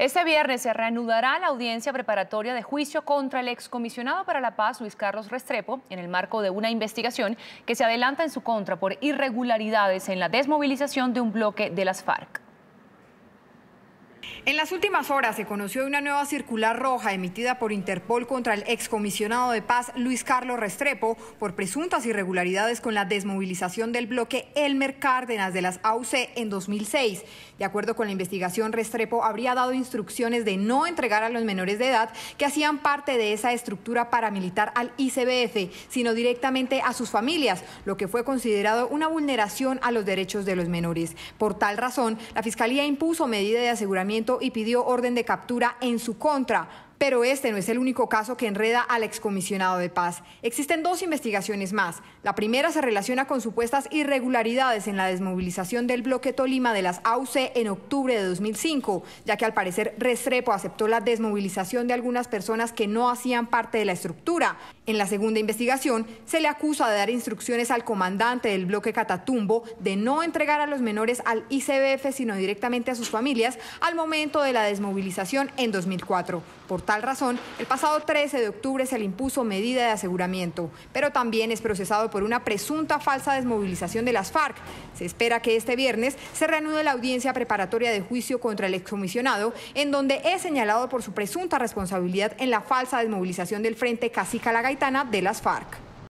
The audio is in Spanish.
Este viernes se reanudará la audiencia preparatoria de juicio contra el excomisionado para la paz, Luis Carlos Restrepo, en el marco de una investigación que se adelanta en su contra por irregularidades en la desmovilización de un bloque de las FARC. En las últimas horas se conoció una nueva circular roja emitida por Interpol contra el excomisionado de paz Luis Carlos Restrepo por presuntas irregularidades con la desmovilización del bloque Elmer Cárdenas de las AUC en 2006. De acuerdo con la investigación, Restrepo habría dado instrucciones de no entregar a los menores de edad que hacían parte de esa estructura paramilitar al ICBF, sino directamente a sus familias, lo que fue considerado una vulneración a los derechos de los menores. Por tal razón, la Fiscalía impuso medida de aseguramiento y pidió orden de captura en su contra pero este no es el único caso que enreda al excomisionado de paz. Existen dos investigaciones más. La primera se relaciona con supuestas irregularidades en la desmovilización del bloque Tolima de las AUC en octubre de 2005, ya que al parecer Restrepo aceptó la desmovilización de algunas personas que no hacían parte de la estructura. En la segunda investigación se le acusa de dar instrucciones al comandante del bloque Catatumbo de no entregar a los menores al ICBF sino directamente a sus familias al momento de la desmovilización en 2004 tal razón, el pasado 13 de octubre se le impuso medida de aseguramiento, pero también es procesado por una presunta falsa desmovilización de las FARC. Se espera que este viernes se reanude la audiencia preparatoria de juicio contra el excomisionado, en donde es señalado por su presunta responsabilidad en la falsa desmovilización del Frente Cacica La Gaitana de las FARC.